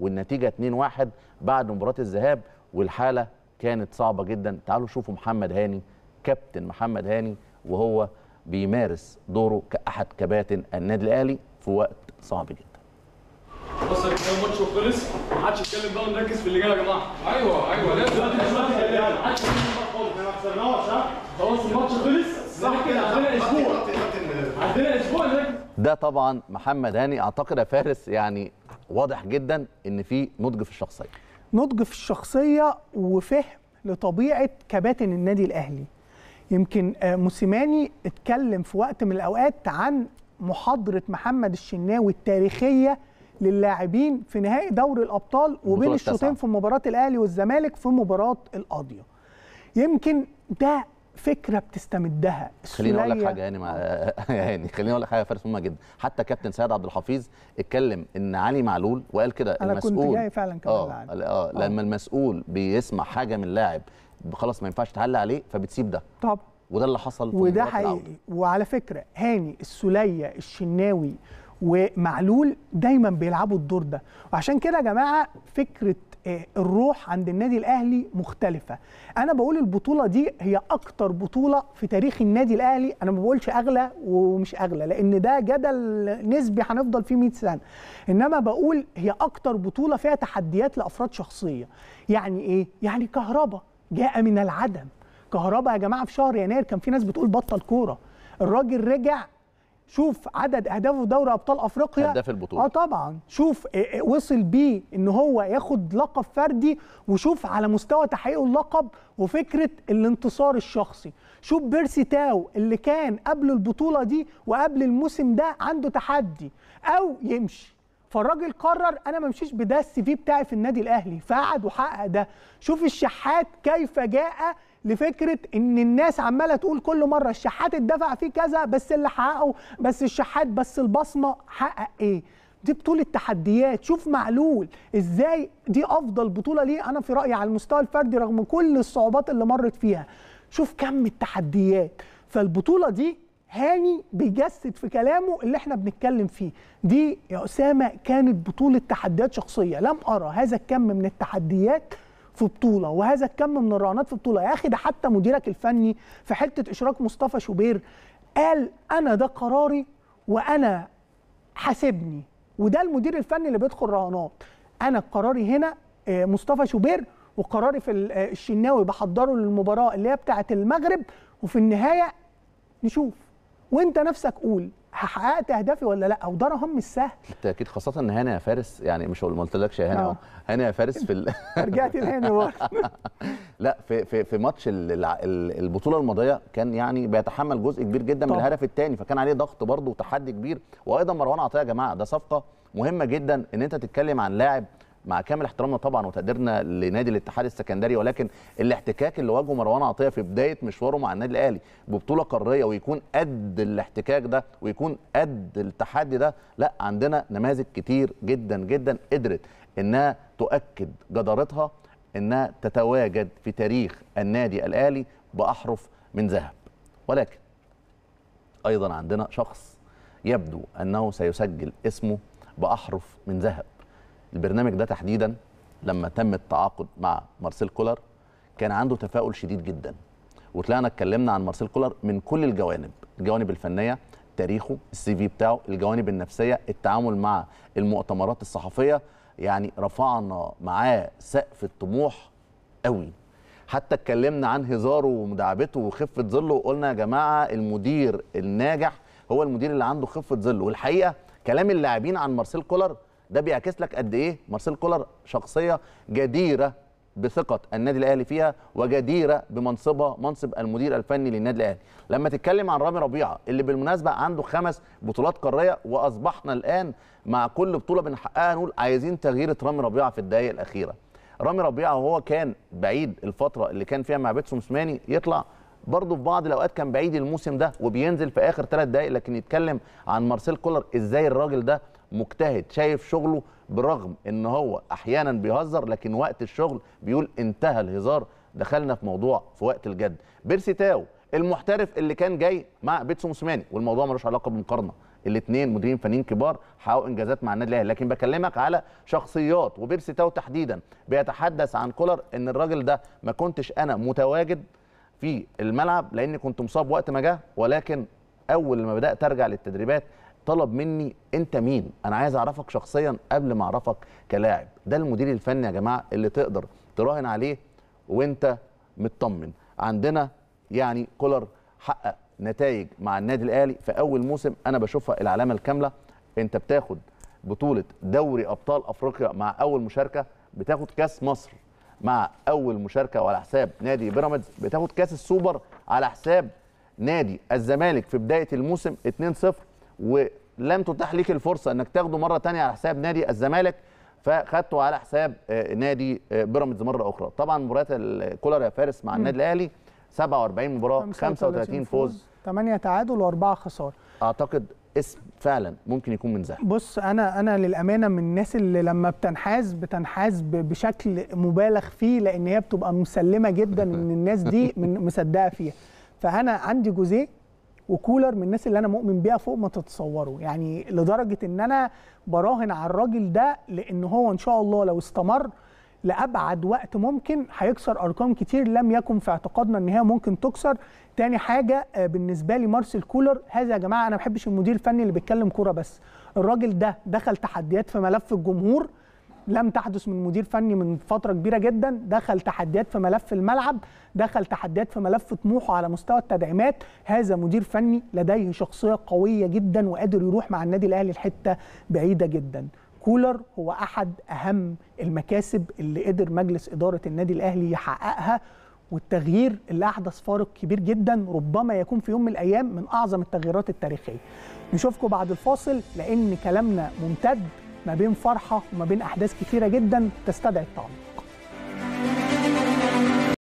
والنتيجه 2-1 بعد مباراه الذهاب والحاله كانت صعبه جدا تعالوا شوفوا محمد هاني كابتن محمد هاني وهو بيمارس دوره كاحد كباتن النادي الاهلي في وقت صعب جدا بص يا الماتش ما حدش يتكلم بقى ونركز في اللي جاي يا جماعه ايوه ايوه لازم ما حدش يتكلم بقى خلاص الماتش خلص صح كده عندنا اسبوع عندنا اسبوع ده طبعا محمد هاني اعتقد يا فارس يعني واضح جدا ان في نضج في الشخصيه نضج في الشخصيه وفهم لطبيعه كباتن النادي الاهلي يمكن آه، موسيماني اتكلم في وقت من الاوقات عن محاضره محمد الشناوي التاريخيه للاعبين في نهائي دوري الابطال وبين الشوطين في مباراه الاهلي والزمالك في مباراه القاضيه يمكن ده فكره بتستمدها خليني اقول لك حاجه يعني مع آه. يعني خليني اقول لك حاجه فارس مهمه جدا حتى كابتن سيد عبد الحفيظ اتكلم ان علي معلول وقال كده المسؤول انا كنت جاي فعلا كمان آه،, آه, آه, لما المسؤول بيسمع حاجه من لاعب خلاص ما ينفعش تعلق عليه فبتسيب ده طبعا وده اللي حصل في وده حقيقي وعلى فكره هاني السليه الشناوي ومعلول دايما بيلعبوا الدور ده وعشان كده يا جماعه فكره آه، الروح عند النادي الاهلي مختلفه انا بقول البطوله دي هي اكتر بطوله في تاريخ النادي الاهلي انا ما بقولش اغلى ومش اغلى لان ده جدل نسبي هنفضل فيه 100 سنه انما بقول هي اكتر بطوله فيها تحديات لافراد شخصيه يعني ايه يعني كهربا جاء من العدم كهربا يا جماعه في شهر يناير كان في ناس بتقول بطل كوره الراجل رجع شوف عدد اهدافه في دوري ابطال افريقيا هداف البطوله اه طبعا شوف آه، آه، وصل بيه ان هو ياخد لقب فردي وشوف على مستوى تحقيقه اللقب وفكره الانتصار الشخصي شوف بيرسي تاو اللي كان قبل البطوله دي وقبل الموسم ده عنده تحدي او يمشي فالراجل قرر انا ما امشيش بده السي في بتاعي في النادي الاهلي فقعد وحقق ده شوف الشحات كيف جاء لفكره ان الناس عماله تقول كل مره الشحات اتدفع فيه كذا بس اللي حققه بس الشحات بس البصمه حقق ايه دي بطولة تحديات شوف معلول ازاي دي افضل بطولة ليه انا في رأيي على المستوى الفردي رغم كل الصعوبات اللي مرت فيها شوف كم التحديات فالبطولة دي هاني بيجسد في كلامه اللي احنا بنتكلم فيه دي يا أسامة كانت بطولة تحديات شخصية لم أرى هذا الكم من التحديات في بطوله وهذا الكم من الرهانات في بطوله يا اخي ده حتى مديرك الفني في حته اشراك مصطفى شوبير قال انا ده قراري وانا حاسبني وده المدير الفني اللي بيدخل رهانات انا قراري هنا آه، مصطفى شوبير وقراري في آه، الشناوي بحضره للمباراه اللي هي بتاعه المغرب وفي النهايه نشوف وانت نفسك قول حققت اهدافي ولا لا وده رهم مش سهل بالتاكيد خاصه ان هاني يا فارس يعني مش ما قلتلكش يا هاني آه. اهو هاني يا فارس في رجعت لهاني لا في في في ماتش البطوله الماضيه كان يعني بيتحمل جزء كبير جدا طبعا. من الهدف الثاني فكان عليه ضغط برضه وتحدي كبير وايضا مروان عطيه يا جماعه ده صفقه مهمه جدا ان انت تتكلم عن لاعب مع كامل احترامنا طبعا وتقديرنا لنادي الاتحاد السكندري ولكن الاحتكاك اللي واجهه مروان عطيه في بدايه مشواره مع النادي الاهلي ببطوله قاريه ويكون قد الاحتكاك ده ويكون قد التحدي ده لا عندنا نماذج كتير جدا جدا قدرت انها تؤكد جدارتها انها تتواجد في تاريخ النادي الاهلي باحرف من ذهب ولكن ايضا عندنا شخص يبدو انه سيسجل اسمه باحرف من ذهب البرنامج ده تحديدا لما تم التعاقد مع مارسيل كولر كان عنده تفاؤل شديد جدا وطلعنا اتكلمنا عن مارسيل كولر من كل الجوانب الجوانب الفنيه تاريخه السي في بتاعه الجوانب النفسيه التعامل مع المؤتمرات الصحفيه يعني رفعنا معاه سقف الطموح قوي حتى اتكلمنا عن هزاره ومداعبته وخفه ظله وقلنا يا جماعه المدير الناجح هو المدير اللي عنده خفه ظل والحقيقه كلام اللاعبين عن مارسيل كولر ده بيعكس لك قد ايه مارسيل كولر شخصيه جديره بثقه النادي الاهلي فيها وجديره بمنصبها منصب المدير الفني للنادي الاهلي لما تتكلم عن رامي ربيعه اللي بالمناسبه عنده خمس بطولات قاريه واصبحنا الان مع كل بطوله بنحققها نقول عايزين تغيير رامي ربيعه في الدقائق الاخيره رامي ربيعه وهو كان بعيد الفتره اللي كان فيها مع بيتسو موسيماني يطلع برضه في بعض الاوقات كان بعيد الموسم ده وبينزل في اخر ثلاث دقائق لكن يتكلم عن مارسيل كولر ازاي الراجل ده مجتهد شايف شغله برغم ان هو احيانا بيهزر لكن وقت الشغل بيقول انتهى الهزار دخلنا في موضوع في وقت الجد بيرسي تاو المحترف اللي كان جاي مع بيتسو موسيماني والموضوع ملوش علاقه بالمقارنه الاثنين مديرين فنيين كبار حققوا انجازات مع النادي الاهلي لكن بكلمك على شخصيات وبيرسي تاو تحديدا بيتحدث عن كولر ان الراجل ده ما كنتش انا متواجد في الملعب لاني كنت مصاب وقت ما جه ولكن اول ما بدات ارجع للتدريبات طلب مني انت مين انا عايز اعرفك شخصيا قبل ما اعرفك كلاعب ده المدير الفني يا جماعه اللي تقدر تراهن عليه وانت مطمن عندنا يعني كولر حقق نتائج مع النادي الاهلي في اول موسم انا بشوفها العلامه الكامله انت بتاخد بطوله دوري ابطال افريقيا مع اول مشاركه بتاخد كاس مصر مع اول مشاركه وعلى حساب نادي بيراميدز بتاخد كاس السوبر على حساب نادي الزمالك في بدايه الموسم 2-0 ولم تتاح ليك الفرصه انك تاخده مره ثانيه على حساب نادي الزمالك فخدته على حساب آه، نادي آه، بيراميدز مره اخرى طبعا مباريات الكولر يا فارس مع النادي الاهلي 47 مباراه 35 فوز 8 تعادل و4 خساره اعتقد اسم فعلا ممكن يكون من زهر بص انا انا للامانه من الناس اللي لما بتنحاز بتنحاز بشكل مبالغ فيه لان هي بتبقى مسلمه جدا ان الناس دي من مصدقه فيها فانا عندي جوزيه وكولر من الناس اللي انا مؤمن بيها فوق ما تتصوروا يعني لدرجه ان انا براهن على الراجل ده لان هو ان شاء الله لو استمر لابعد وقت ممكن هيكسر ارقام كتير لم يكن في اعتقادنا ان هي ممكن تكسر تاني حاجه آه، بالنسبه لي مارسيل كولر هذا يا جماعه انا ما بحبش المدير الفني اللي بيتكلم كوره بس الراجل ده دخل تحديات في ملف الجمهور لم تحدث من مدير فني من فتره كبيره جدا دخل تحديات في ملف الملعب دخل تحديات في ملف طموحه على مستوى التدعيمات هذا مدير فني لديه شخصيه قويه جدا وقادر يروح مع النادي الاهلي لحته بعيده جدا كولر هو احد اهم المكاسب اللي قدر مجلس اداره النادي الاهلي يحققها والتغيير اللي احدث فارق كبير جدا ربما يكون في يوم من الايام من اعظم التغييرات التاريخيه نشوفكم بعد الفاصل لان كلامنا ممتد ما بين فرحه وما بين احداث كتيره جدا تستدعي التعليق